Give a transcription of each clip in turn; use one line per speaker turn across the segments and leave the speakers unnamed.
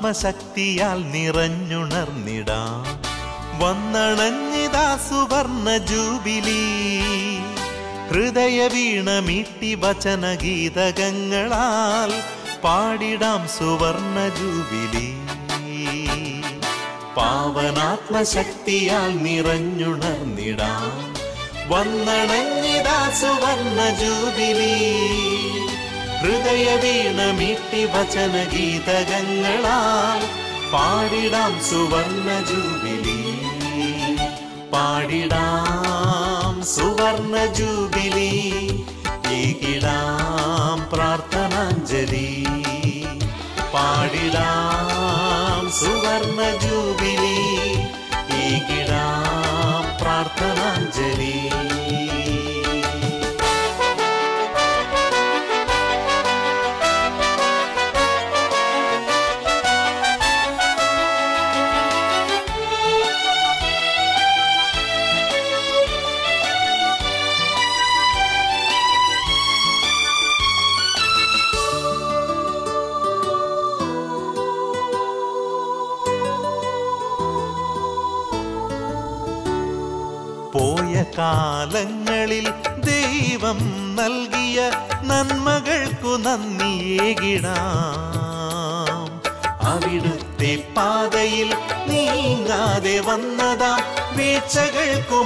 ആത്മശക്തിയാൽ നിറഞ്ഞുണർന്നിടാം വന്നണഞ്ഞിതാ സുവർണ ജൂബിലി ഹൃദയ വീണ മീട്ടി വചന ഗീതകങ്ങളാൽ പാടിടാം സുവർണ ജൂബിലി പാവനാത്മശക്തിയാൽ നിറഞ്ഞുണർന്നിടാം വന്നണഞ്ഞിതാ സുവർണ ജൂബിലി ഹൃദയവീണമീട്ടി വചനഗീതകങ്ങളാൽ പാടിടാം സുവർണ ജൂബിലി പാടിടാം സുവർണ ജൂബിലി ഏകിടാം പ്രാർത്ഥനാഞ്ജലി പാടിടാം സുവർണ ജൂബിലി ഏകിടാം പ്രാർത്ഥനാഞ്ജലി പങ്കിടാം അവിടുത്തെ പാതയിൽ നീങ്ങാതെ വന്നതാ വന്നതാം വീഴ്ചകൾക്കുമാപ്പിറന്നിടാം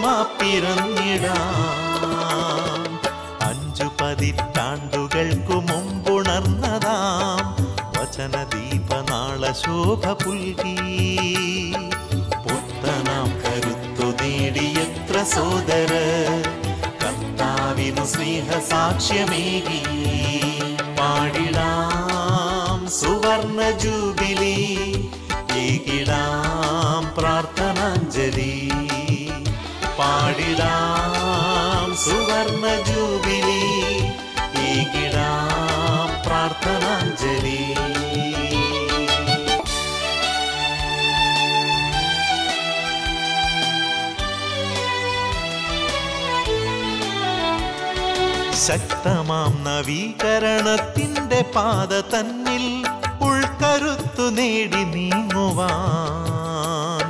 അഞ്ചു പതിറ്റാണ്ടുകൾക്കു മുമ്പുണർന്നതാം വചനദീപനാള ശോഭ പുൽകി പുത്തനാം കരുത്തു നേടിയത്ര സോദര കർത്താവിനു സ്നേഹ സാക്ഷ്യമേകി ശക്തമാം നവീകരണത്തിൻ്റെ പാത തന്നിൽ ഉൾക്കരുത്തു നേടി നീങ്ങുവാൻ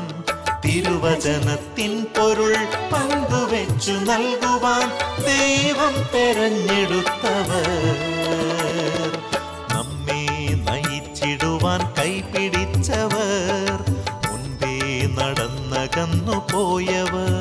തിരുവചനത്തിൻ പൊരുൾ പങ്കുവെച്ചു നൽകുവാൻ ദൈവം തെരഞ്ഞെടുത്തവർ നമ്മെ നയിച്ചിടുവാൻ കൈപിടിച്ചവർ മുൻപേ നടന്നകന്നു പോയവർ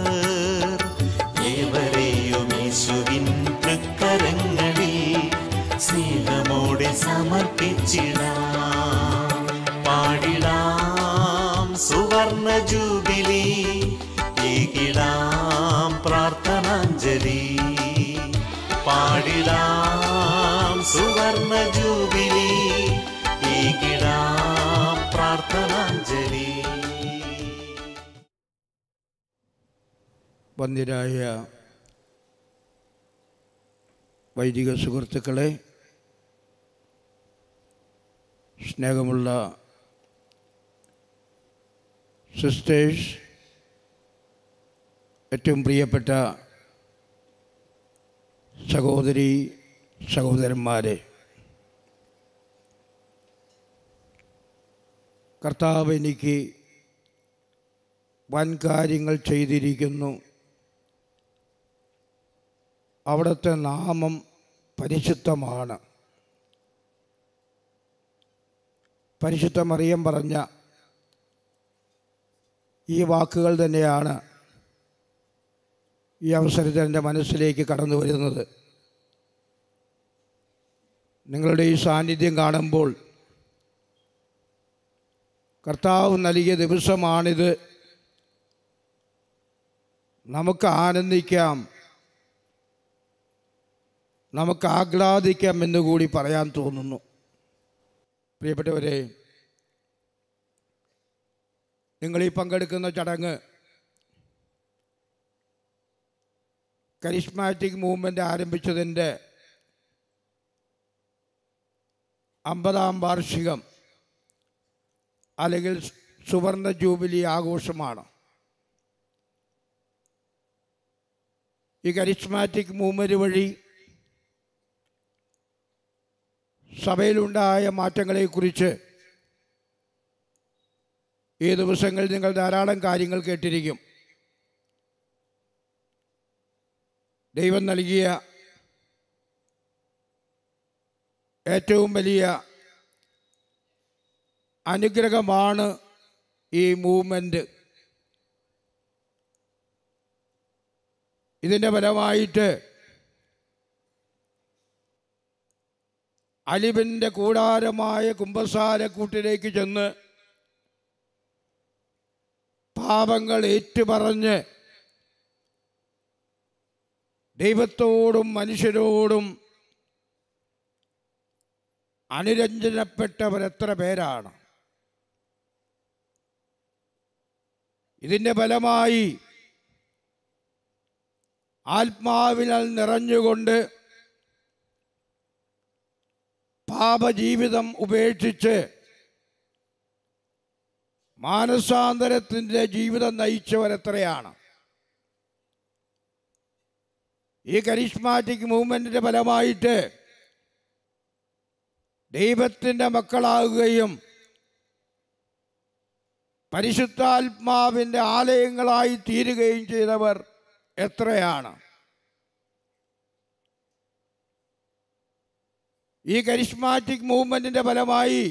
വന്ദ്യരായ വൈദിക സുഹൃത്തുക്കളെ സ്നേഹമുള്ള സിസ്റ്റേഴ്സ് ഏറ്റവും പ്രിയപ്പെട്ട സഹോദരി സഹോദരന്മാരെ കർത്താവ് എനിക്ക് വൻ കാര്യങ്ങൾ ചെയ്തിരിക്കുന്നു അവിടുത്തെ നാമം പരിശുദ്ധമാണ് പരിശുദ്ധ മറിയം പറഞ്ഞ ഈ വാക്കുകൾ തന്നെയാണ് ഈ അവസരത്തിൽ എൻ്റെ മനസ്സിലേക്ക് കടന്നു വരുന്നത് നിങ്ങളുടെ ഈ സാന്നിധ്യം കാണുമ്പോൾ കർത്താവ് നൽകിയ ദിവസമാണിത് നമുക്ക് ആനന്ദിക്കാം നമുക്ക് ആഹ്ലാദിക്കാമെന്ന് കൂടി പറയാൻ തോന്നുന്നു പ്രിയപ്പെട്ടവരെ നിങ്ങളീ പങ്കെടുക്കുന്ന ചടങ്ങ് കരിഷ്മാറ്റിക് മൂവ്മെൻ്റ് ആരംഭിച്ചതിൻ്റെ അമ്പതാം വാർഷികം അല്ലെങ്കിൽ സുവർണ ജൂബിലി ആഘോഷമാണ് ഈ കരിസ്മാറ്റിക് മൂവ്മെൻറ്റ് വഴി സഭയിലുണ്ടായ മാറ്റങ്ങളെക്കുറിച്ച് ഈ ദിവസങ്ങളിൽ നിങ്ങൾ ധാരാളം കാര്യങ്ങൾ കേട്ടിരിക്കും ദൈവം നൽകിയ ഏറ്റവും വലിയ അനുഗ്രഹമാണ് ഈ മൂവ്മെൻറ്റ് ഇതിൻ്റെ ഫലമായിട്ട് അലിബിൻ്റെ കൂടാരമായ കുമ്പസാരക്കൂട്ടിലേക്ക് ചെന്ന് പാപങ്ങൾ ഏറ്റുപറഞ്ഞ് ദൈവത്തോടും മനുഷ്യരോടും അനുരഞ്ജനപ്പെട്ടവരെത്ര പേരാണ് ഇതിൻ്റെ ഫലമായി ആത്മാവിനാൽ നിറഞ്ഞുകൊണ്ട് പാപജീവിതം ഉപേക്ഷിച്ച് മാനസാന്തരത്തിൻ്റെ ജീവിതം നയിച്ചവരെത്രയാണ് ഈ കരിഷ്മാറ്റിക് മൂവ്മെൻറ്റിൻ്റെ ഫലമായിട്ട് ദൈവത്തിൻ്റെ മക്കളാകുകയും പരിശുദ്ധാത്മാവിൻ്റെ ആലയങ്ങളായി തീരുകയും ചെയ്തവർ എത്രയാണ് ഈ കരിഷ്മാറ്റിക് മൂവ്മെൻറ്റിൻ്റെ ഫലമായി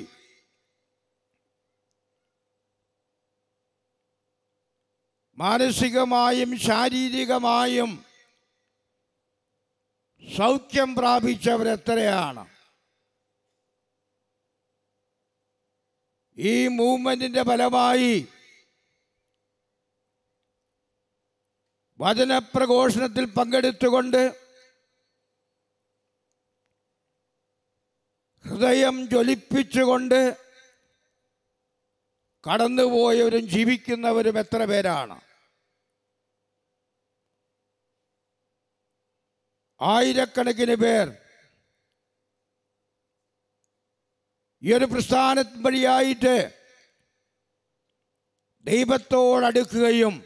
മാനസികമായും ശാരീരികമായും സൗഖ്യം പ്രാപിച്ചവരെത്രയാണ് ഈ മൂവ്മെൻറ്റിൻ്റെ ഫലമായി വചനപ്രഘോഷണത്തിൽ പങ്കെടുത്തുകൊണ്ട് ഹൃദയം ജ്വലിപ്പിച്ചുകൊണ്ട് കടന്നുപോയവരും ജീവിക്കുന്നവരും എത്ര പേരാണ് ആയിരക്കണക്കിന് പേർ ഈ ഒരു പ്രസ്ഥാന വഴിയായിട്ട് ദൈവത്തോടടുക്കുകയും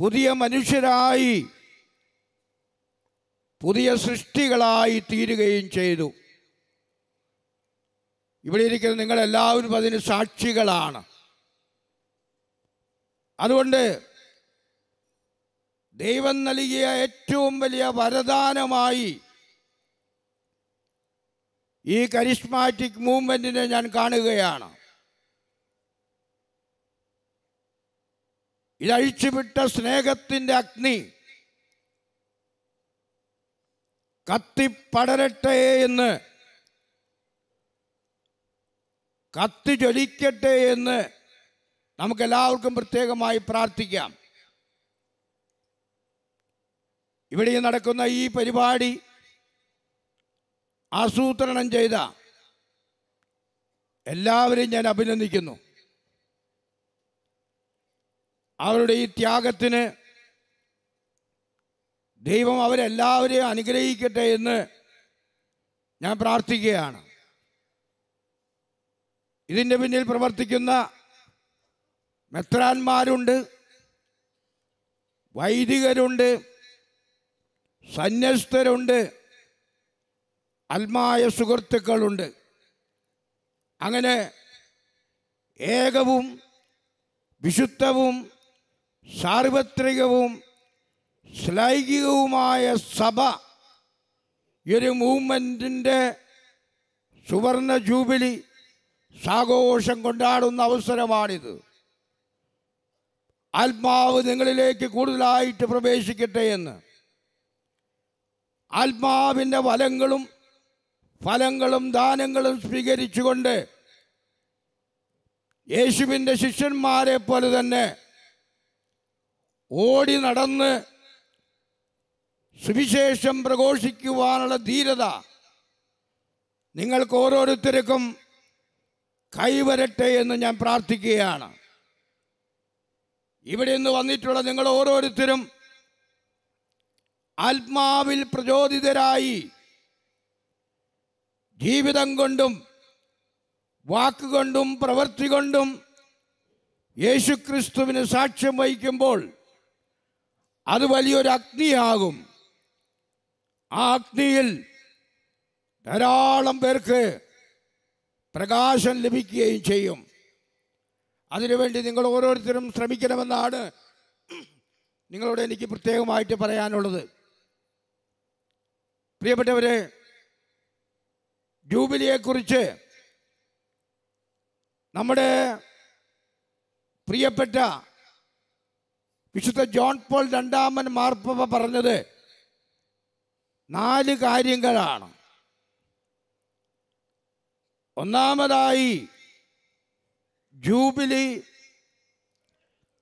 പുതിയ മനുഷ്യരായി പുതിയ സൃഷ്ടികളായി തീരുകയും ചെയ്തു ഇവിടെ ഇരിക്കുന്ന നിങ്ങളെല്ലാവരും അതിന് സാക്ഷികളാണ് അതുകൊണ്ട് ദൈവം നൽകിയ ഏറ്റവും വലിയ വരദാനമായി ഈ കരിസ്മാറ്റിക് മൂവ്മെൻറ്റിനെ ഞാൻ കാണുകയാണ് ഇതഴിച്ചുവിട്ട സ്നേഹത്തിൻ്റെ അഗ്നി കത്തിപ്പടരട്ടെ എന്ന് കത്തി ജ്വലിക്കട്ടെ എന്ന് എല്ലാവർക്കും പ്രത്യേകമായി പ്രാർത്ഥിക്കാം ഇവിടെ നടക്കുന്ന ഈ പരിപാടി ആസൂത്രണം ചെയ്ത എല്ലാവരെയും ഞാൻ അഭിനന്ദിക്കുന്നു അവരുടെ ഈ ത്യാഗത്തിന് ദൈവം അവരെല്ലാവരെയും അനുഗ്രഹിക്കട്ടെ എന്ന് ഞാൻ പ്രാർത്ഥിക്കുകയാണ് ഇതിൻ്റെ പിന്നിൽ പ്രവർത്തിക്കുന്ന മെത്രാന്മാരുണ്ട് വൈദികരുണ്ട് സന്യസ്തരുണ്ട് അൽമായ സുഹൃത്തുക്കളുണ്ട് അങ്ങനെ ഏകവും വിശുദ്ധവും സാർവത്രികവും ശ്ലൈകികവുമായ സഭ ഈ ഒരു മൂവ്മെൻറ്റിൻ്റെ സുവർണ ജൂബിലി സാഘോഷം കൊണ്ടാടുന്ന അവസരമാണിത് ആത്മാവ് നിങ്ങളിലേക്ക് കൂടുതലായിട്ട് പ്രവേശിക്കട്ടെ എന്ന് ആത്മാവിൻ്റെ ഫലങ്ങളും ഫലങ്ങളും ദാനങ്ങളും സ്വീകരിച്ചുകൊണ്ട് യേശുവിൻ്റെ ശിഷ്യന്മാരെ പോലെ തന്നെ ഓടി നടന്ന് സുവിശേഷം പ്രഘോഷിക്കുവാനുള്ള ധീരത നിങ്ങൾക്ക് ഓരോരുത്തർക്കും കൈവരട്ടെ എന്ന് ഞാൻ പ്രാർത്ഥിക്കുകയാണ് ഇവിടെ നിന്ന് വന്നിട്ടുള്ള നിങ്ങൾ ഓരോരുത്തരും ആത്മാവിൽ പ്രചോദിതരായി ജീവിതം കൊണ്ടും വാക്കുകൊണ്ടും പ്രവൃത്തി കൊണ്ടും യേശുക്രിസ്തുവിന് സാക്ഷ്യം വഹിക്കുമ്പോൾ അത് വലിയൊരു അഗ്നിയാകും ആഗ്നിയിൽ ധാരാളം പേർക്ക് പ്രകാശം ലഭിക്കുകയും ചെയ്യും അതിനുവേണ്ടി നിങ്ങൾ ഓരോരുത്തരും ശ്രമിക്കണമെന്നാണ് നിങ്ങളോട് എനിക്ക് പ്രത്യേകമായിട്ട് പറയാനുള്ളത് പ്രിയപ്പെട്ടവരെ ജൂബിലിയെക്കുറിച്ച് നമ്മുടെ പ്രിയപ്പെട്ട വിശുദ്ധ ജോൺ പോൾ രണ്ടാമൻ മാർപ്പവ പറഞ്ഞത് നാല് കാര്യങ്ങളാണ് ഒന്നാമതായി ജൂബിലി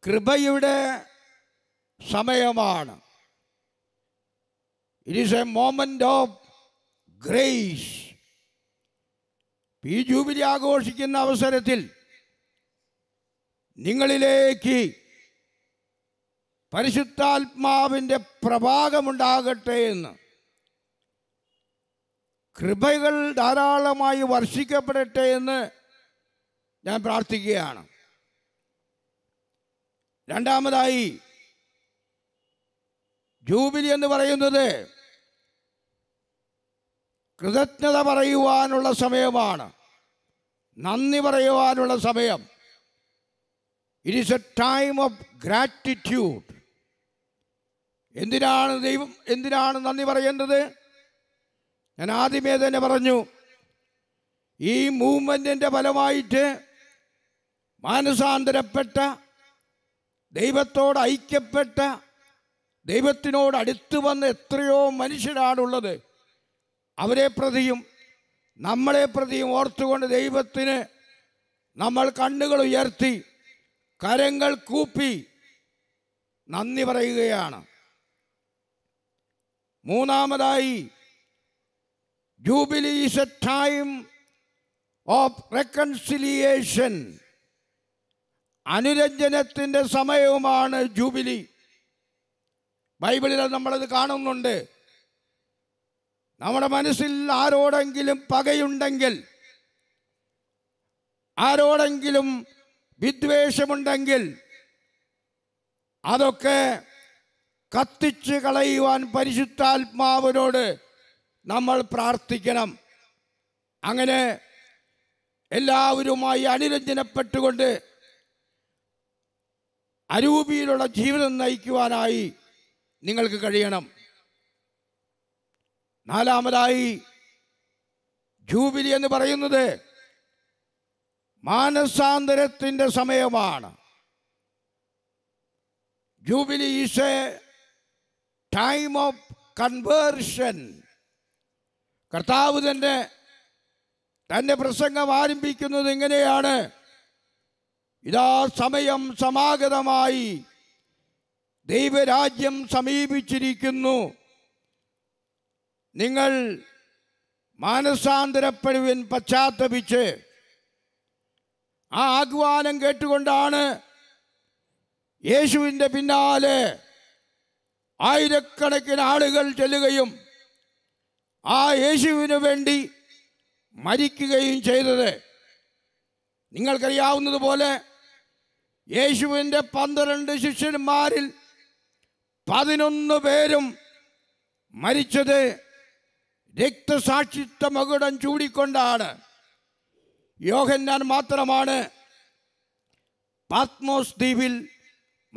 കൃപയുടെ സമയമാണ് it is a moment of grace ഈ ജൂബിലി ആഘോഷിക്കുന്ന അവസരത്തിൽ നിങ്ങളിലേക്ക് പരിശുദ്ധാത്മാവിൻ്റെ പ്രഭാഗമുണ്ടാകട്ടെ എന്ന് കൃപകൾ ധാരാളമായി വർഷിക്കപ്പെടട്ടെ എന്ന് ഞാൻ പ്രാർത്ഥിക്കുകയാണ് രണ്ടാമതായി ജൂബിലി എന്ന് പറയുന്നത് കൃതജ്ഞത പറയുവാനുള്ള സമയമാണ് നന്ദി പറയുവാനുള്ള സമയം it is a time of gratitude എന്തിനാണ് ദൈവം എന്തിനാണ് നന്ദി പറയേണ്ടത് ഞാൻ ആദ്യമേ തന്നെ പറഞ്ഞു ഈ മൂവ്മെൻറ്റിൻ്റെ ഫലമായിട്ട് മാനസാന്തരപ്പെട്ട ദൈവത്തോട് ഐക്യപ്പെട്ട ദൈവത്തിനോട് അടുത്ത് വന്ന എത്രയോ മനുഷ്യരാണുള്ളത് അവരെ പ്രതിയും നമ്മളെ പ്രതിയും ഓർത്തുകൊണ്ട് ദൈവത്തിന് നമ്മൾ കണ്ണുകൾ ഉയർത്തി കരങ്ങൾ കൂപ്പി നന്ദി പറയുകയാണ് മൂന്നാമതായി Jubilee is a time of reconciliation. അനുരഞ്ജനത്തിൻ്റെ സമയവുമാണ് ജൂബിലി ബൈബിളിൽ നമ്മളത് കാണുന്നുണ്ട് നമ്മുടെ മനസ്സിൽ ആരോടെങ്കിലും പകയുണ്ടെങ്കിൽ ആരോടെങ്കിലും വിദ്വേഷമുണ്ടെങ്കിൽ അതൊക്കെ കത്തിച്ച് കളയുവാൻ പരിശുദ്ധാത്മാവിനോട് നമ്മൾ പ്രാർത്ഥിക്കണം അങ്ങനെ എല്ലാവരുമായി അനുരഞ്ജനപ്പെട്ടുകൊണ്ട് അരൂപിയിലുള്ള ജീവിതം നയിക്കുവാനായി നിങ്ങൾക്ക് കഴിയണം നാലാമതായി ജൂബിലി എന്ന് പറയുന്നത് മാനസാന്തരത്തിൻ്റെ സമയമാണ് jubilee is a time of conversion കർത്താവ് തന്നെ തൻ്റെ പ്രസംഗം ആരംഭിക്കുന്നത് എങ്ങനെയാണ് ഇതാ സമയം സമാഗതമായി ദൈവരാജ്യം സമീപിച്ചിരിക്കുന്നു നിങ്ങൾ മാനസാന്തരപ്പെടുവിൻ പശ്ചാത്തപിച്ച് ആ ആഹ്വാനം കേട്ടുകൊണ്ടാണ് യേശുവിൻ്റെ പിന്നാലെ ആയിരക്കണക്കിന് ആളുകൾ ചെല്ലുകയും ആ യേശുവിനു വേണ്ടി മരിക്കുകയും ചെയ്തത് നിങ്ങൾക്കറിയാവുന്നതുപോലെ യേശുവിൻ്റെ പന്ത്രണ്ട് ശിഷ്യന്മാരിൽ പതിനൊന്ന് പേരും മരിച്ചത് രക്തസാക്ഷിത്വ മകുടം ചൂടിക്കൊണ്ടാണ് യോഹന്നാൻ മാത്രമാണ് പത്മോസ് ദ്വീപിൽ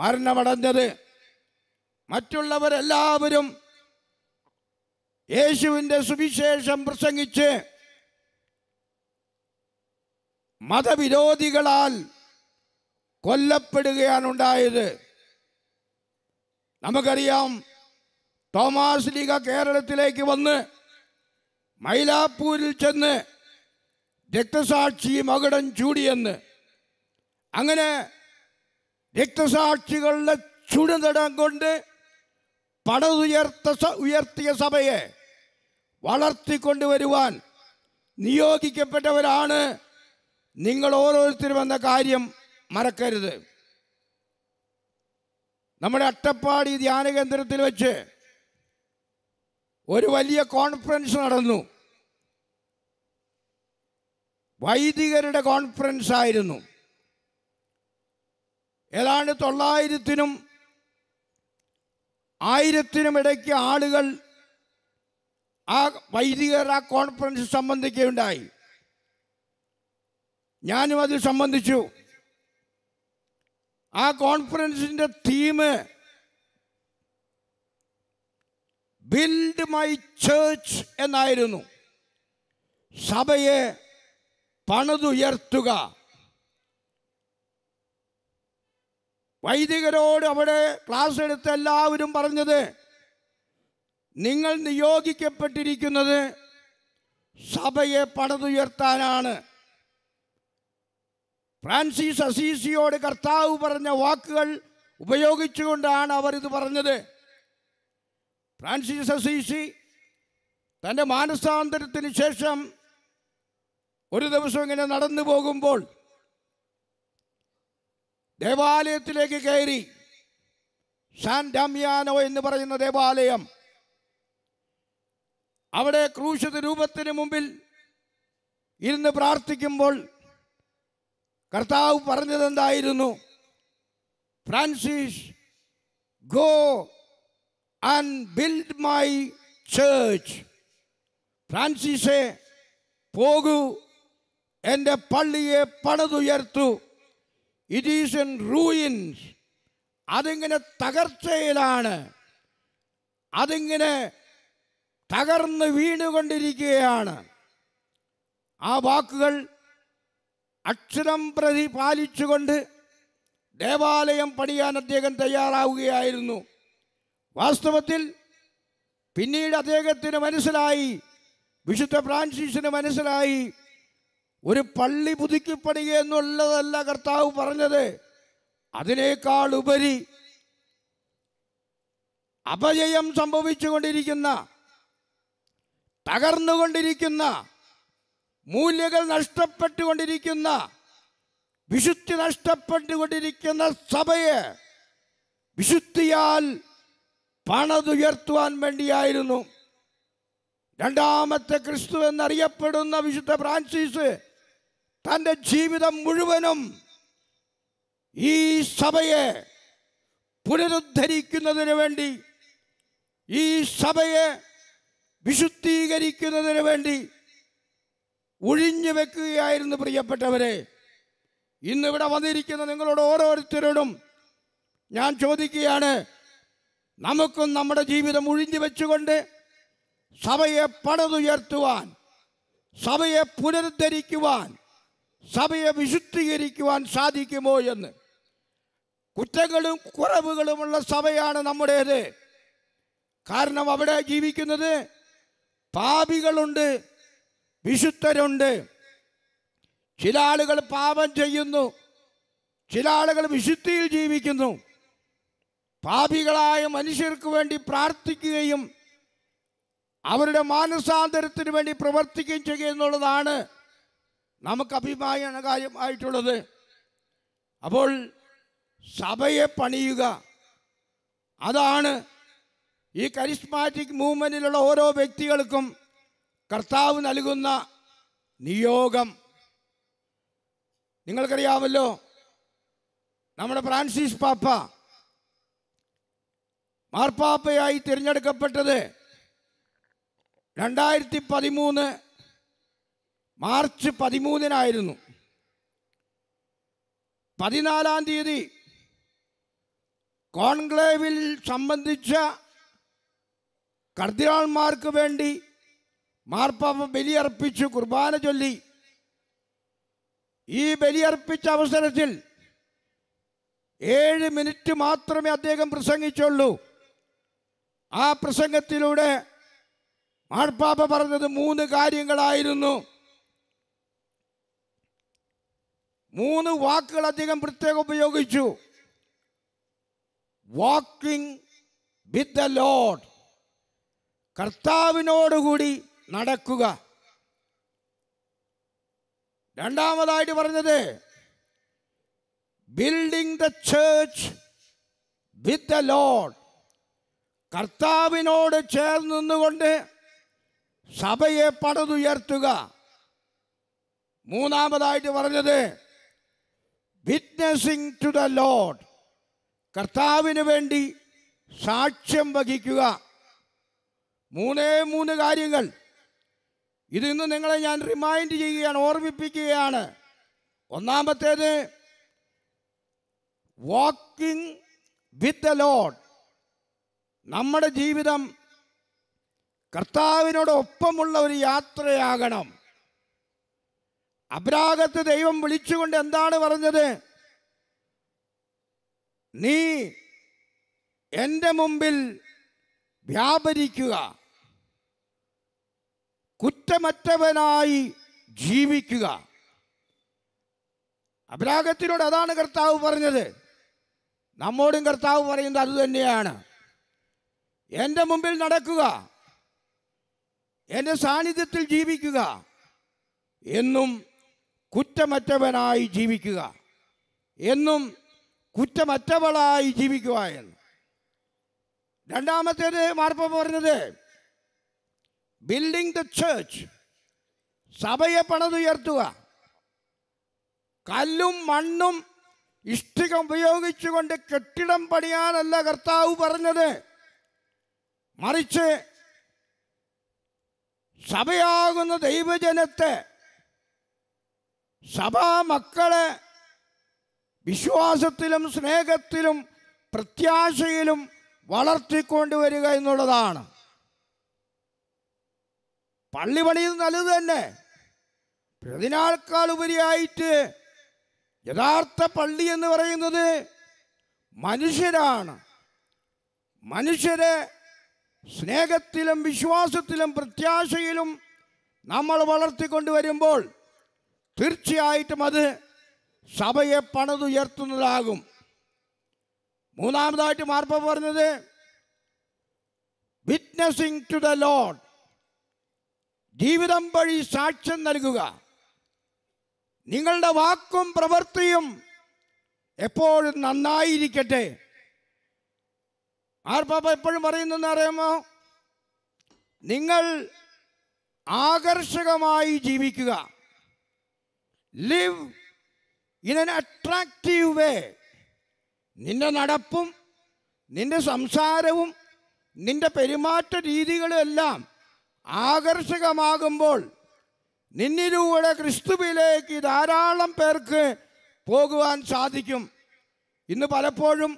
മരണമടഞ്ഞത് മറ്റുള്ളവരെല്ലാവരും യേശുവിൻ്റെ സുവിശേഷം പ്രസംഗിച്ച് മതവിരോധികളാൽ കൊല്ലപ്പെടുകയാണ് ഉണ്ടായത് നമുക്കറിയാം തോമാസ് ലീഗ കേരളത്തിലേക്ക് വന്ന് മൈലാപ്പൂരിൽ ചെന്ന് രക്തസാക്ഷി മകുടം ചൂടിയെന്ന് അങ്ങനെ രക്തസാക്ഷികളുടെ ചുടുതടം കൊണ്ട് പടതുയർത്ത ഉയർത്തിയ സഭയെ വളർത്തിക്കൊണ്ടുവരുവാൻ നിയോഗിക്കപ്പെട്ടവരാണ് നിങ്ങൾ ഓരോരുത്തരും എന്ന കാര്യം മറക്കരുത് നമ്മുടെ അട്ടപ്പാടി ധ്യാന കേന്ദ്രത്തിൽ വെച്ച് ഒരു വലിയ കോൺഫറൻസ് നടന്നു വൈദികരുടെ കോൺഫറൻസ് ആയിരുന്നു ഏതാണ്ട് തൊള്ളായിരത്തിനും ആയിരത്തിനും ഇടയ്ക്ക് ആളുകൾ ആ വൈദികർ ആ കോൺഫറൻസ് സംബന്ധിക്കുകയുണ്ടായി ഞാനും അതിൽ സംബന്ധിച്ചു ആ കോൺഫറൻസിൻ്റെ തീം ബിൽഡ് മൈ ചേർച്ച് എന്നായിരുന്നു സഭയെ പണിതുയർത്തുക വൈദികരോട് അവിടെ ക്ലാസ് എടുത്ത എല്ലാവരും പറഞ്ഞത് നിങ്ങൾ നിയോഗിക്കപ്പെട്ടിരിക്കുന്നത് സഭയെ പടതുയർത്താനാണ് ഫ്രാൻസിസ് അസീസിയോട് കർത്താവ് പറഞ്ഞ വാക്കുകൾ ഉപയോഗിച്ചുകൊണ്ടാണ് അവരിത് പറഞ്ഞത് ഫ്രാൻസിസ് അസീസി തൻ്റെ മാനസാന്തരത്തിന് ശേഷം ഒരു ദിവസം ഇങ്ങനെ നടന്നു പോകുമ്പോൾ ദേവാലയത്തിലേക്ക് കയറി സാൻ ഡാമിയാനോ എന്ന് പറയുന്ന ദേവാലയം അവിടെ ക്രൂശത രൂപത്തിന് മുമ്പിൽ ഇരുന്ന് പ്രാർത്ഥിക്കുമ്പോൾ കർത്താവ് പറഞ്ഞതെന്തായിരുന്നു Francis go and build my church ഫ്രാൻസിസെ പോകൂ എൻ്റെ പള്ളിയെ പണിതുയർത്തു ഇറ്റ് ഈസ് എൻ റൂയിൻസ് അതിങ്ങനെ തകർച്ചയിലാണ് അതിങ്ങനെ തകർന്ന് വീണുകൊണ്ടിരിക്കുകയാണ് ആ വാക്കുകൾ അക്ഷരം പ്രതി പാലിച്ചുകൊണ്ട് ദേവാലയം പണിയാൻ അദ്ദേഹം തയ്യാറാവുകയായിരുന്നു വാസ്തവത്തിൽ പിന്നീട് അദ്ദേഹത്തിന് മനസ്സിലായി വിശുദ്ധ ഫ്രാൻസിസിന് മനസ്സിലായി ഒരു പള്ളി പുതുക്കിപ്പണിക എന്നുള്ളതല്ല കർത്താവ് പറഞ്ഞത് അതിനേക്കാൾ ഉപരി അപജയം സംഭവിച്ചുകൊണ്ടിരിക്കുന്ന തകർന്നുകൊണ്ടിരിക്കുന്ന മൂല്യകൾ നഷ്ടപ്പെട്ടുകൊണ്ടിരിക്കുന്ന വിശുദ്ധി നഷ്ടപ്പെട്ടുകൊണ്ടിരിക്കുന്ന സഭയെ വിശുദ്ധിയാൽ പണതുയർത്തുവാൻ വേണ്ടിയായിരുന്നു രണ്ടാമത്തെ ക്രിസ്തു എന്നറിയപ്പെടുന്ന വിശുദ്ധ ഫ്രാൻസിസ് തൻ്റെ ജീവിതം മുഴുവനും ഈ സഭയെ പുനരുദ്ധരിക്കുന്നതിന് വേണ്ടി ഈ സഭയെ വിശുദ്ധീകരിക്കുന്നതിന് വേണ്ടി ഒഴിഞ്ഞു വെക്കുകയായിരുന്നു പ്രിയപ്പെട്ടവരെ ഇന്നിവിടെ വന്നിരിക്കുന്ന നിങ്ങളോട് ഓരോരുത്തരോടും ഞാൻ ചോദിക്കുകയാണ് നമുക്കും നമ്മുടെ ജീവിതം ഒഴിഞ്ഞു വെച്ചുകൊണ്ട് സഭയെ പണതുയർത്തുവാൻ സഭയെ പുനരുദ്ധരിക്കുവാൻ സഭയെ വിശുദ്ധീകരിക്കുവാൻ സാധിക്കുമോ എന്ന് കുറ്റങ്ങളും കുറവുകളുമുള്ള സഭയാണ് നമ്മുടേത് കാരണം അവിടെ ജീവിക്കുന്നത് പാപികളുണ്ട് വിശുദ്ധരുണ്ട് ചില ആളുകൾ പാപം ചെയ്യുന്നു ചില ആളുകൾ വിശുദ്ധിയിൽ ജീവിക്കുന്നു പാപികളായ മനുഷ്യർക്ക് വേണ്ടി പ്രാർത്ഥിക്കുകയും അവരുടെ മാനസാന്തരത്തിന് വേണ്ടി പ്രവർത്തിക്കുകയും ചെയ്യുക എന്നുള്ളതാണ് നമുക്ക് അഭിമാന കാര്യമായിട്ടുള്ളത് അപ്പോൾ സഭയെ പണിയുക അതാണ് ഈ കരിസ്മാറ്റിക് മൂവ്മെൻറ്റിലുള്ള ഓരോ വ്യക്തികൾക്കും കർത്താവ് നൽകുന്ന നിയോഗം നിങ്ങൾക്കറിയാമല്ലോ നമ്മുടെ ഫ്രാൻസിസ് പാപ്പ മാർപ്പാപ്പയായി തിരഞ്ഞെടുക്കപ്പെട്ടത് രണ്ടായിരത്തി പതിമൂന്ന് മാർച്ച് പതിമൂന്നിനായിരുന്നു പതിനാലാം തീയതി കോൺക്ലേവിൽ സംബന്ധിച്ച കർദിനാൾമാർക്ക് വേണ്ടി മാർപ്പാപ്പ ബലിയർപ്പിച്ചു കുർബാന ചൊല്ലി ഈ ബലിയർപ്പിച്ച അവസരത്തിൽ ഏഴ് മിനിറ്റ് മാത്രമേ അദ്ദേഹം പ്രസംഗിച്ചുള്ളൂ ആ പ്രസംഗത്തിലൂടെ മാർപ്പാപ്പ പറഞ്ഞത് മൂന്ന് കാര്യങ്ങളായിരുന്നു മൂന്ന് വാക്കുകൾ അദ്ദേഹം പ്രത്യേകം ഉപയോഗിച്ചു വാക്കിംഗ് വിത്ത് ദ ലോഡ് കർത്താവിനോടുകൂടി നടക്കുക രണ്ടാമതായിട്ട് പറഞ്ഞത് building the church with the Lord കർത്താവിനോട് ചേർന്ന് നിന്നുകൊണ്ട് സഭയെ പടതുയർത്തുക മൂന്നാമതായിട്ട് പറഞ്ഞത് വിറ്റ്നസിങ് ടു ദ ലോഡ് കർത്താവിന് വേണ്ടി സാക്ഷ്യം വഹിക്കുക മൂന്നേ മൂന്ന് കാര്യങ്ങൾ ഇത് ഇന്ന് നിങ്ങളെ ഞാൻ റിമൈൻഡ് ചെയ്യുകയാണ് ഓർമ്മിപ്പിക്കുകയാണ് ഒന്നാമത്തേത് വാക്കിംഗ് വിത്ത് ദ ലോഡ് നമ്മുടെ ജീവിതം കർത്താവിനോടൊപ്പമുള്ള ഒരു യാത്രയാകണം അപരാഗത്ത് ദൈവം വിളിച്ചുകൊണ്ട് എന്താണ് പറഞ്ഞത് നീ എൻ്റെ മുമ്പിൽ വ്യാപരിക്കുക കുറ്റമറ്റവനായി ജീവിക്കുക അപരാഗത്തിനോട് അതാണ് കർത്താവ് പറഞ്ഞത് നമ്മോടും കർത്താവ് പറയുന്നത് അതുതന്നെയാണ് എൻ്റെ മുമ്പിൽ നടക്കുക എൻ്റെ സാന്നിധ്യത്തിൽ ജീവിക്കുക എന്നും കുറ്റമറ്റവനായി ജീവിക്കുക എന്നും കുറ്റമറ്റവളായി ജീവിക്കുക എന്ന് രണ്ടാമത്തേത് മാർപ്പ പറഞ്ഞത് ബിൽഡിംഗ് ദ ചേർച്ച് സഭയെ പണതുയർത്തുക കല്ലും മണ്ണും ഇഷ്ടിക ഉപയോഗിച്ചുകൊണ്ട് കെട്ടിടം പണിയാനല്ല കർത്താവ് പറഞ്ഞത് മറിച്ച് സഭയാകുന്ന ദൈവജനത്തെ സഭാ മക്കളെ വിശ്വാസത്തിലും സ്നേഹത്തിലും പ്രത്യാശയിലും വളർത്തിക്കൊണ്ടുവരിക എന്നുള്ളതാണ് പള്ളി പണിയുന്നത് നല്ലത് തന്നെ പ്രതിനാൾക്കാൾ ഉപരിയായിട്ട് യഥാർത്ഥ പള്ളി എന്ന് പറയുന്നത് മനുഷ്യരാണ് മനുഷ്യരെ സ്നേഹത്തിലും വിശ്വാസത്തിലും പ്രത്യാശയിലും നമ്മൾ വളർത്തിക്കൊണ്ടുവരുമ്പോൾ തീർച്ചയായിട്ടും അത് സഭയെ പണിതുയർത്തുന്നതാകും മൂന്നാമതായിട്ട് മാർപ്പ പറഞ്ഞത് വിറ്റ്നസിങ് ടു ദ ലോഡ് ജീവിതം വഴി സാക്ഷ്യം നൽകുക നിങ്ങളുടെ വാക്കും പ്രവൃത്തിയും എപ്പോഴും നന്നായിരിക്കട്ടെ ആർപ്പാപ്പ എപ്പോഴും പറയുന്നെന്ന് അറിയാമോ നിങ്ങൾ ആകർഷകമായി ജീവിക്കുക live in an attractive way നിന്റെ നടപ്പും നിന്റെ സംസാരവും നിന്റെ പെരുമാറ്റ രീതികളുമെല്ലാം ആകർഷകമാകുമ്പോൾ നിന്നിലൂടെ ക്രിസ്തുവിലേക്ക് ധാരാളം പേർക്ക് പോകുവാൻ സാധിക്കും ഇന്ന് പലപ്പോഴും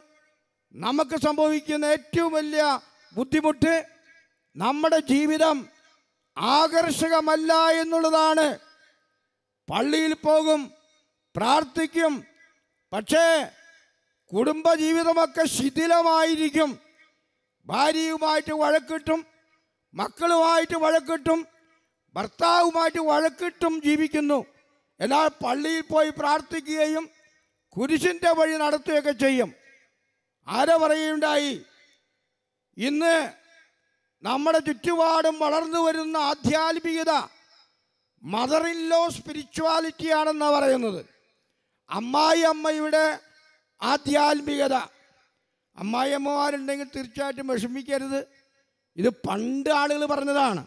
നമുക്ക് സംഭവിക്കുന്ന ഏറ്റവും വലിയ ബുദ്ധിമുട്ട് നമ്മുടെ ജീവിതം ആകർഷകമല്ല എന്നുള്ളതാണ് പള്ളിയിൽ പോകും പ്രാർത്ഥിക്കും പക്ഷേ കുടുംബജീവിതമൊക്കെ ശിഥിലമായിരിക്കും ഭാര്യയുമായിട്ട് വഴക്കിട്ടും മക്കളുമായിട്ട് വഴക്കിട്ടും ഭർത്താവുമായിട്ട് വഴക്കിട്ടും ജീവിക്കുന്നു എന്നാൽ പള്ളിയിൽ പോയി പ്രാർത്ഥിക്കുകയും കുരിശിൻ്റെ വഴി നടത്തുകയൊക്കെ ചെയ്യും ആരെ പറയുകയുണ്ടായി ഇന്ന് നമ്മുടെ ചുറ്റുപാടും വളർന്നു വരുന്ന ആധ്യാത്മികത മദറിൻ ലോ സ്പിരിച്വാലിറ്റിയാണെന്നാണ് പറയുന്നത് അമ്മായി അമ്മയുടെ ആധ്യാത്മികത അമ്മായിയമ്മമാരുണ്ടെങ്കിൽ തീർച്ചയായിട്ടും വിഷമിക്കരുത് ഇത് പണ്ട് ആളുകൾ പറഞ്ഞതാണ്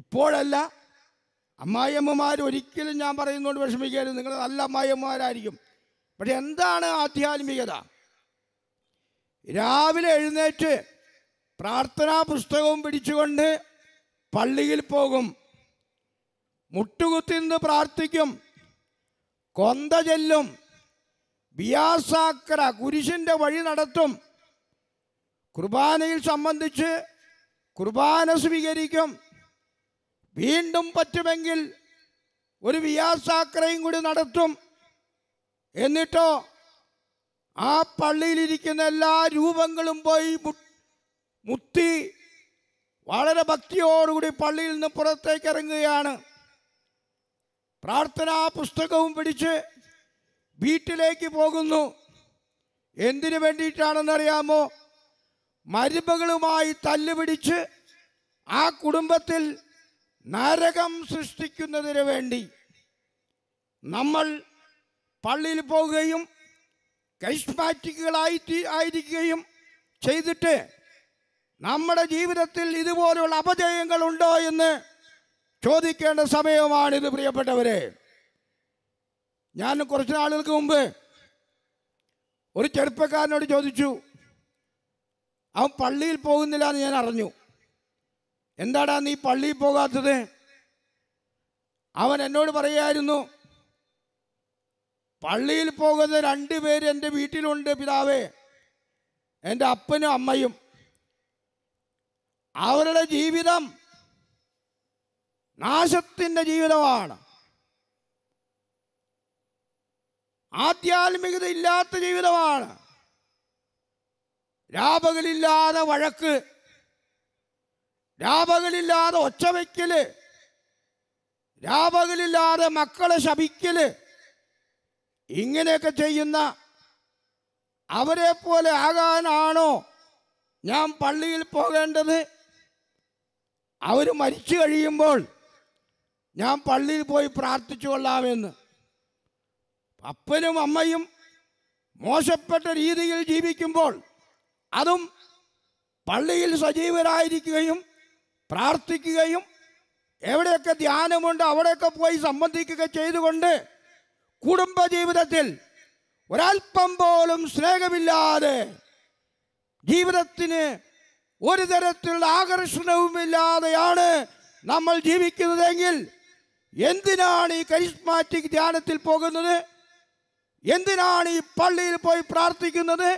ഇപ്പോഴല്ല അമ്മായിയമ്മമാർ ഒരിക്കലും ഞാൻ പറയുന്നതുകൊണ്ട് വിഷമിക്കരുത് നിങ്ങൾ നല്ല അമ്മായിയമ്മമാരായിരിക്കും പക്ഷെ എന്താണ് ആധ്യാത്മികത രാവിലെ എഴുന്നേറ്റ് പ്രാർത്ഥനാ പുസ്തകവും പിടിച്ചുകൊണ്ട് പള്ളിയിൽ പോകും മുട്ടുകുത്തിന്ന് പ്രാർത്ഥിക്കും കൊന്ത ചെല്ലും ബിയാസാക്ര കുരിശിൻ്റെ വഴി നടത്തും കുർബാനയിൽ സംബന്ധിച്ച് കുർബാന സ്വീകരിക്കും വീണ്ടും പറ്റുമെങ്കിൽ ഒരു വ്യാസാക്രയും കൂടി നടത്തും എന്നിട്ടോ ആ പള്ളിയിലിരിക്കുന്ന എല്ലാ രൂപങ്ങളും പോയി മുത്തി വളരെ ഭക്തിയോടുകൂടി പള്ളിയിൽ നിന്ന് പുറത്തേക്ക് ഇറങ്ങുകയാണ് പ്രാർത്ഥനാ പുസ്തകവും പിടിച്ച് വീട്ടിലേക്ക് പോകുന്നു എന്തിനു വേണ്ടിയിട്ടാണെന്നറിയാമോ മരുമകളുമായി തല്ലുപിടിച്ച് ആ കുടുംബത്തിൽ നരകം സൃഷ്ടിക്കുന്നതിന് വേണ്ടി നമ്മൾ പള്ളിയിൽ പോവുകയും കൈസ്മാറ്റിക്കുകളായി ആയിരിക്കുകയും ചെയ്തിട്ട് നമ്മുടെ ജീവിതത്തിൽ ഇതുപോലുള്ള അപജയങ്ങളുണ്ടോ എന്ന് ചോദിക്കേണ്ട സമയമാണിത് പ്രിയപ്പെട്ടവരെ ഞാൻ കുറച്ച് നാളുകൾക്ക് മുമ്പ് ഒരു ചെറുപ്പക്കാരനോട് ചോദിച്ചു അവൻ പള്ളിയിൽ പോകുന്നില്ല എന്ന് ഞാൻ അറിഞ്ഞു എന്താടാ നീ പള്ളിയിൽ പോകാത്തത് അവൻ എന്നോട് പറയായിരുന്നു പള്ളിയിൽ പോകുന്ന രണ്ട് പേര് എൻ്റെ വീട്ടിലുണ്ട് പിതാവേ എൻ്റെ അപ്പനും അമ്മയും അവരുടെ ജീവിതം നാശത്തിൻ്റെ ജീവിതമാണ് ആധ്യാത്മികത ഇല്ലാത്ത ജീവിതമാണ് രാപകലില്ലാതെ വഴക്ക് രാപകലില്ലാതെ ഒച്ചവയ്ക്കല് രാപകലില്ലാതെ മക്കളെ ശപിക്കല് ഇങ്ങനെയൊക്കെ ചെയ്യുന്ന അവരെ പോലെ ആകാനാണോ ഞാൻ പള്ളിയിൽ പോകേണ്ടത് അവർ മരിച്ചു കഴിയുമ്പോൾ ഞാൻ പള്ളിയിൽ പോയി പ്രാർത്ഥിച്ചു കൊള്ളാമെന്ന് അപ്പനും അമ്മയും മോശപ്പെട്ട രീതിയിൽ ജീവിക്കുമ്പോൾ അതും പള്ളിയിൽ സജീവരായിരിക്കുകയും പ്രാർത്ഥിക്കുകയും എവിടെയൊക്കെ ധ്യാനമുണ്ട് അവിടെയൊക്കെ പോയി സംബന്ധിക്കുക ചെയ്തുകൊണ്ട് കുടുംബജീവിതത്തിൽ ഒരൽപ്പം പോലും സ്നേഹമില്ലാതെ ജീവിതത്തിന് ഒരു തരത്തിലുള്ള ആകർഷണവുമില്ലാതെയാണ് നമ്മൾ ജീവിക്കുന്നതെങ്കിൽ എന്തിനാണ് ഈ കരിസ്മാറ്റിക് ധ്യാനത്തിൽ പോകുന്നത് എന്തിനാണ് ഈ പള്ളിയിൽ പോയി പ്രാർത്ഥിക്കുന്നത്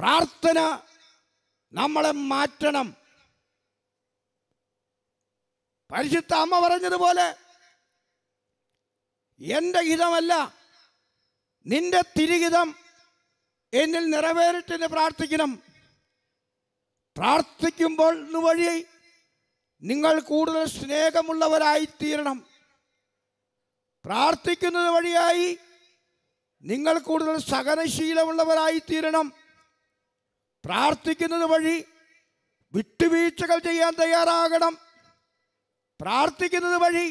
പ്രാർത്ഥന നമ്മളെ മാറ്റണം പരിശുദ്ധ അമ്മ പറഞ്ഞതുപോലെ എൻ്റെ ഹിതമല്ല നിന്റെ തിരിഹിതം എന്നിൽ നിറവേറിട്ടെന്ന് പ്രാർത്ഥിക്കണം പ്രാർത്ഥിക്കുമ്പോൾ വഴി നിങ്ങൾ കൂടുതൽ സ്നേഹമുള്ളവരായിത്തീരണം പ്രാർത്ഥിക്കുന്നത് വഴിയായി നിങ്ങൾ കൂടുതൽ തീരണം പ്രാർത്ഥിക്കുന്നത് വഴി വിട്ടുവീഴ്ചകൾ ചെയ്യാൻ തയ്യാറാകണം പ്രാർത്ഥിക്കുന്നത് വഴി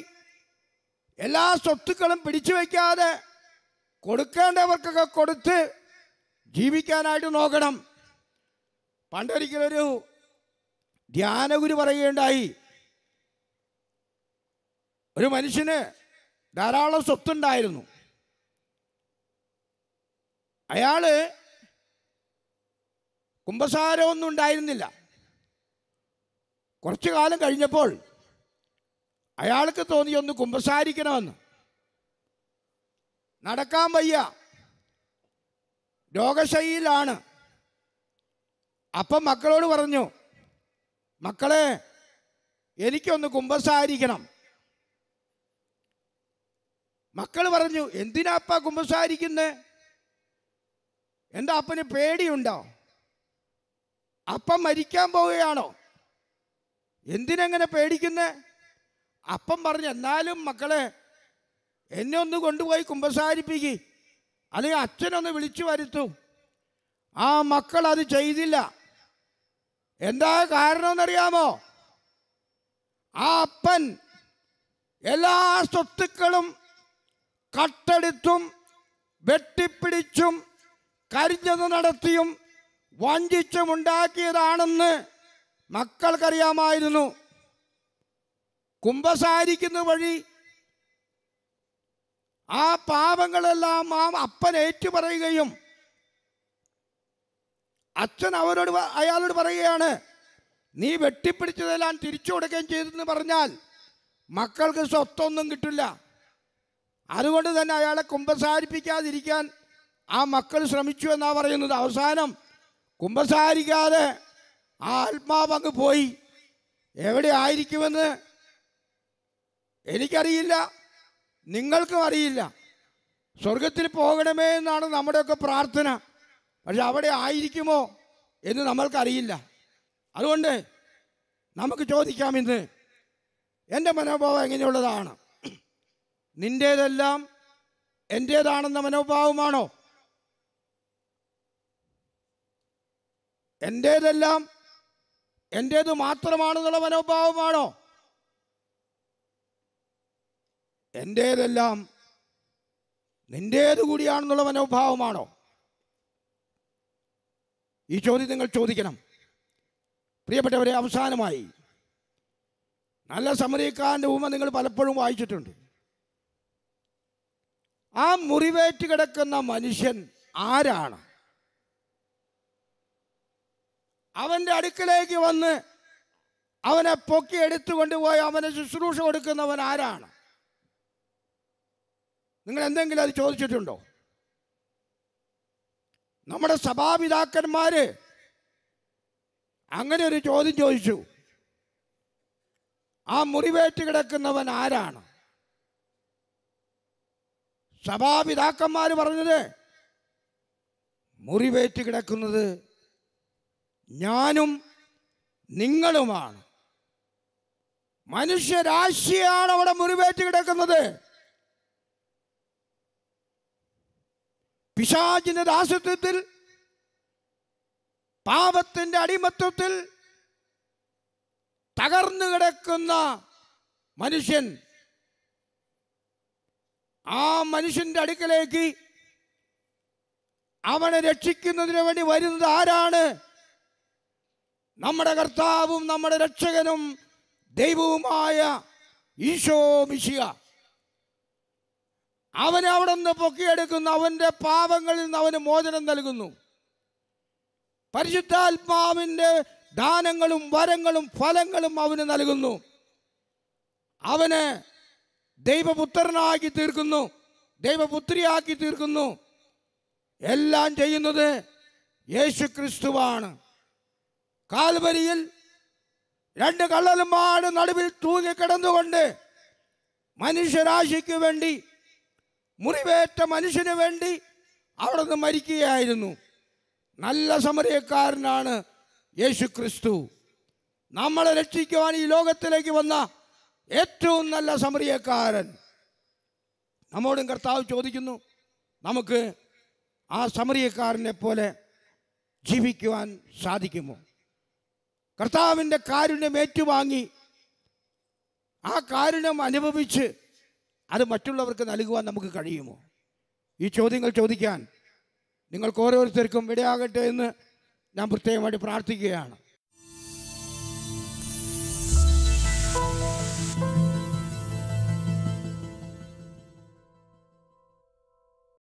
എല്ലാ സ്വത്തുക്കളും പിടിച്ചു വയ്ക്കാതെ കൊടുക്കേണ്ടവർക്കൊക്കെ കൊടുത്ത് ജീവിക്കാനായിട്ട് നോക്കണം പണ്ടൊരിക്കലൊരു ധ്യാനഗുരു പറയുകയുണ്ടായി ഒരു മനുഷ്യന് ധാരാളം സ്വത്തുണ്ടായിരുന്നു അയാള് കുംഭസാരമൊന്നും ഉണ്ടായിരുന്നില്ല കുറച്ചു കാലം കഴിഞ്ഞപ്പോൾ അയാൾക്ക് തോന്നി ഒന്ന് കുംഭസാരിക്കണമെന്ന് നടക്കാൻ വയ്യ രോഗശൈലിയിലാണ് അപ്പം മക്കളോട് പറഞ്ഞു മക്കളെ എനിക്കൊന്ന് കുമ്പസാരിക്കണം മക്കൾ പറഞ്ഞു എന്തിനാപ്പ കുമ്പസാരിക്കുന്നത് എന്താ അപ്പന് പേടിയുണ്ടോ അപ്പ മരിക്കാൻ പോവുകയാണോ എന്തിനങ്ങനെ പേടിക്കുന്നേ അപ്പം പറഞ്ഞു എന്നാലും മക്കളെ എന്നെ ഒന്ന് കൊണ്ടുപോയി കുമ്പസാരിപ്പിക്കി അല്ലെങ്കിൽ അച്ഛനൊന്ന് വിളിച്ചു വരുത്തും ആ മക്കൾ അത് ചെയ്തില്ല എന്താ കാരണമെന്നറിയാമോ ആ അപ്പൻ എല്ലാ സ്വത്തുക്കളും കട്ടെടുത്തും വെട്ടിപ്പിടിച്ചും കരിഞ്ഞത് നടത്തിയും വഞ്ചിച്ചുമുണ്ടാക്കിയതാണെന്ന് മക്കൾക്കറിയാമായിരുന്നു കുംഭസാരിക്കുന്ന വഴി ആ പാപങ്ങളെല്ലാം ആ അപ്പൻ ഏറ്റുപറയുകയും അച്ഛൻ അവരോട് അയാളോട് പറയുകയാണ് നീ വെട്ടിപ്പിടിച്ചതെല്ലാം തിരിച്ചു കൊടുക്കുകയും ചെയ്തെന്ന് പറഞ്ഞാൽ മക്കൾക്ക് സ്വത്തൊന്നും കിട്ടില്ല അതുകൊണ്ട് തന്നെ അയാളെ കുമ്പസാരിപ്പിക്കാതിരിക്കാൻ ആ മക്കൾ ശ്രമിച്ചു എന്നാണ് പറയുന്നത് അവസാനം കുമ്പസാരിക്കാതെ ആ ആത്മാവ് അങ്ങ് പോയി എവിടെ ആയിരിക്കുമെന്ന് എനിക്കറിയില്ല നിങ്ങൾക്കും അറിയില്ല സ്വർഗത്തിൽ പോകണമേ എന്നാണ് നമ്മുടെയൊക്കെ പ്രാർത്ഥന പക്ഷെ അവിടെ ആയിരിക്കുമോ എന്ന് നമ്മൾക്കറിയില്ല അതുകൊണ്ട് നമുക്ക് ചോദിക്കാം ഇന്ന് എൻ്റെ മനോഭാവം എങ്ങനെയുള്ളതാണ് നിന്റേതെല്ലാം എൻ്റേതാണെന്ന മനോഭാവമാണോ എൻ്റേതെല്ലാം എൻ്റേത് മാത്രമാണെന്നുള്ള മനോഭാവമാണോ എൻ്റേതെല്ലാം നിന്റേത് കൂടിയാണെന്നുള്ള മനോഭാവമാണോ ഈ ചോദ്യം നിങ്ങൾ ചോദിക്കണം പ്രിയപ്പെട്ടവരെ അവസാനമായി നല്ല സമരീക്കാരൻ്റെ ഉമ്മ നിങ്ങൾ പലപ്പോഴും വായിച്ചിട്ടുണ്ട് ആ മുറിവേറ്റ് കിടക്കുന്ന മനുഷ്യൻ ആരാണ് അവൻ്റെ അടുക്കലേക്ക് വന്ന് അവനെ പൊക്കി എടുത്തു കൊണ്ടുപോയി അവനെ ശുശ്രൂഷ കൊടുക്കുന്നവൻ ആരാണ് നിങ്ങൾ എന്തെങ്കിലും അത് ചോദിച്ചിട്ടുണ്ടോ നമ്മുടെ സഭാപിതാക്കന്മാര് അങ്ങനെ ഒരു ചോദ്യം ചോദിച്ചു ആ മുറിവേറ്റ് കിടക്കുന്നവൻ ആരാണ് സഭാപിതാക്കന്മാർ പറഞ്ഞത് മുറിവേറ്റ് കിടക്കുന്നത് ഞാനും നിങ്ങളുമാണ് മനുഷ്യരാശിയാണ് അവിടെ മുറിവേറ്റ് കിടക്കുന്നത് പിശാചിന്റെ ദാസത്വത്തിൽ പാപത്തിന്റെ അടിമത്വത്തിൽ തകർന്നു കിടക്കുന്ന മനുഷ്യൻ ആ മനുഷ്യന്റെ അടുക്കലേക്ക് അവനെ രക്ഷിക്കുന്നതിന് വേണ്ടി വരുന്നത് ആരാണ് നമ്മുടെ കർത്താവും നമ്മുടെ രക്ഷകനും ദൈവവുമായ ഈശോ മിശിക അവനെ അവിടെ നിന്ന് പൊക്കിയെടുക്കുന്നു അവൻ്റെ പാപങ്ങളിൽ നിന്ന് അവന് മോചനം നൽകുന്നു പരിശുദ്ധാത്മാവിൻ്റെ ദാനങ്ങളും വരങ്ങളും ഫലങ്ങളും അവന് നൽകുന്നു അവന് ദൈവപുത്രനാക്കി തീർക്കുന്നു ദൈവപുത്രിയാക്കി തീർക്കുന്നു എല്ലാം ചെയ്യുന്നത് യേശു ക്രിസ്തുവാണ് കാൽവരിയിൽ രണ്ട് മാട് നടുവിൽ തൂങ്ങിക്കിടന്നുകൊണ്ട് മനുഷ്യരാശിക്ക് വേണ്ടി മുറിവേറ്റ മനുഷ്യന് വേണ്ടി അവിടെ നിന്ന് മരിക്കുകയായിരുന്നു നല്ല സമരക്കാരനാണ് യേശു ക്രിസ്തു നമ്മളെ രക്ഷിക്കുവാൻ ഈ ലോകത്തിലേക്ക് വന്ന ഏറ്റവും നല്ല സമറിയക്കാരൻ നമ്മോടും കർത്താവ് ചോദിക്കുന്നു നമുക്ക് ആ സമറിയക്കാരനെ പോലെ ജീവിക്കുവാൻ സാധിക്കുമോ കർത്താവിൻ്റെ കാരുണ്യം ഏറ്റുവാങ്ങി ആ കാരുണ്യം അനുഭവിച്ച് അത് മറ്റുള്ളവർക്ക് നൽകുവാൻ നമുക്ക് കഴിയുമോ ഈ ചോദ്യങ്ങൾ ചോദിക്കാൻ നിങ്ങൾക്ക് ഓരോരുത്തർക്കും ഇടയാകട്ടെ എന്ന് ഞാൻ പ്രത്യേകമായിട്ട് പ്രാർത്ഥിക്കുകയാണ്